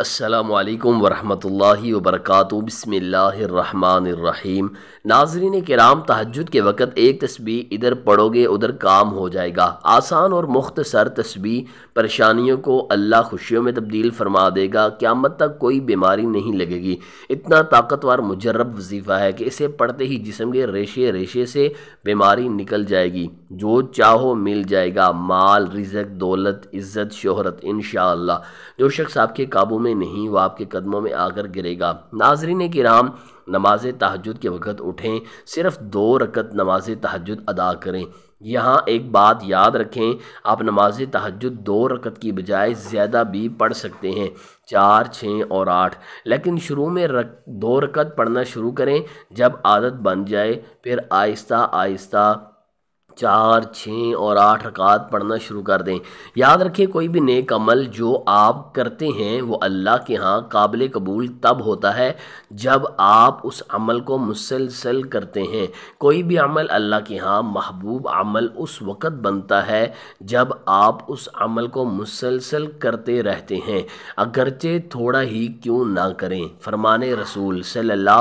असलकम वरहमल वबरक बसमीम नाजरीन कराम तहजद के वक़्त एक तस्वीर इधर पढ़ोगे उधर काम हो जाएगा आसान और मुख्तसर तस्वीर परेशानियों को अल्लाह खुशियों में तब्दील फरमा देगा क्यामत तक कोई बीमारी नहीं लगेगी इतना ताकतवर मुजरब वजीफ़ा है कि इसे पढ़ते ही जिसम के रेशे रेशे से बीमारी निकल जाएगी जो चाहो मिल जाएगा माल रिजक दौलत इज़्ज़त शहरत इन जो शख्स आपके काबू में में नहीं वो आपके कदमों में आकर गिरेगा नाजरीन राम नमाज तहजद के वक़्त उठें सिर्फ दो रकत नमाज तहजद अदा करें यहाँ एक बात याद रखें आप नमाज तहजद दो रकत की बजाय ज़्यादा भी पढ़ सकते हैं चार छः और आठ लेकिन शुरू में रक दो रकत पढ़ना शुरू करें जब आदत बन जाए फिर आहिस्ता आहिस्ता चार छः और आठ रकात पढ़ना शुरू कर दें याद रखें कोई भी नेक अमल जो आप करते हैं वो अल्लाह के यहाँ काबिल कबूल तब होता है जब आप उस अमल को मुसलसल करते हैं कोई भी अमल अल्लाह के यहाँ महबूब अमल उस वक़्त बनता है जब आप उस अमल को मुसलसल करते रहते हैं अगरचे थोड़ा ही क्यों ना करें फरमान रसूल सल्ला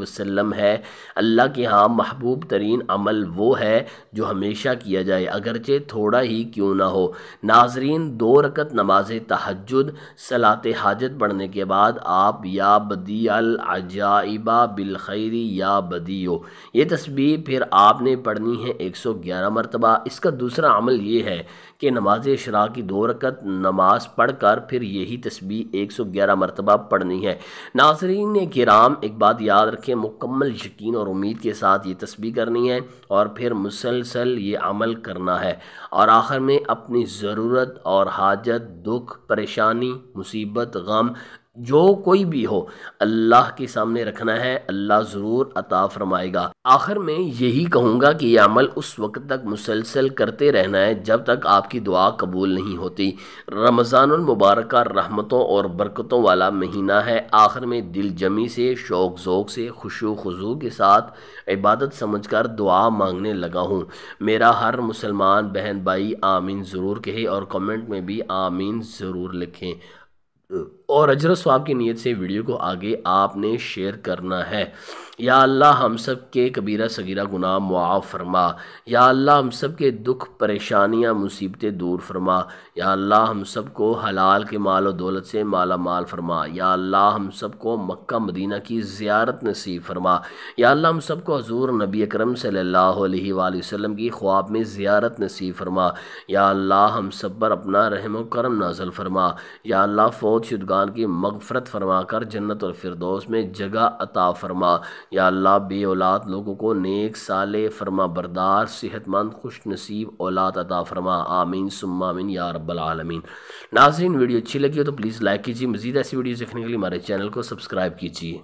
वसलम है अल्लाह के यहाँ महबूब तरीन अमल वो है जो हमेशा किया जाए अगरचे थोड़ा ही क्यों ना हो नाजरीन दो रकत नमाज तहजद सलात हाजत पढ़ने के बाद आप या बदी अजाइबा बिलखैरी या बदी ओ ये तस्वीर फिर आपने पढ़नी है एक सौ ग्यारह मरतबा इसका दूसरा अमल ये है कि नमाज शरा की दो रकत नमाज पढ़ कर फिर यही तस्वीर एक सौ ग्यारह मरतबा पढ़नी है नाजरीन ने किराम एक बात याद रखें मुकम्मल यकीन और उम्मीद के साथ ये तस्वीर करनी है और और फिर मुसलसल ये अमल करना है और आखिर में अपनी ज़रूरत और हाजत दुख परेशानी मुसीबत गम जो कोई भी हो अल्लाह के सामने रखना है अल्लाह ज़रूर अता फरमाएगा आखिर में यही कहूँगा कि यह अमल उस वक्त तक मुसलसल करते रहना है जब तक आपकी दुआ कबूल नहीं होती रमज़ानमबारक रहमतों और बरकतों वाला महीना है आखिर में दिल जमी से शौक जोक से खुशो खजू के साथ इबादत समझ कर दुआ मांगने लगा हूँ मेरा हर मुसलमान बहन भाई आमीन ज़रूर कहे और कमेंट में भी आमीन ज़रूर लिखें और अजर स्वाब की नीयत से वीडियो को आगे आपने शेयर करना है या अल्लाह हम सब के कबीरा सगीरा गुना मुआफ़ फरमा या अल्लाह हम सब के दुख परेशानियां मुसीबतें दूर फरमा या अल्लाह हम सब को हलाल के माल और दौलत से माला माल फरमा या अल्लाह हम सब को मक्का मदीना की ज़्यारत नसीब फरमा या अल्लाह हम सब को हजूर नबी अक्रम वसम की ख्वाब में ज़ियारत नसीब फरमा या अल्लाह हम सब पर अपना रहम करम नाजल फरमा या अल्लाह फौज शुदगान की मगफरत फरमा कर जन्नत और फिरदौस में जगह अता फरमा या अल्लाह बे औलाद लोगों को नेक साल फरमा बरदार सेहतमंद खुश नसीब औलाद अता फरमा आमीन सुमामीन या रबालमीन नाजरीन वीडियो अच्छी लगी हो तो प्लीज़ लाइक कीजिए मज़ीद ऐसी वीडियो देखने के लिए हमारे चैनल को सब्सक्राइब कीजिए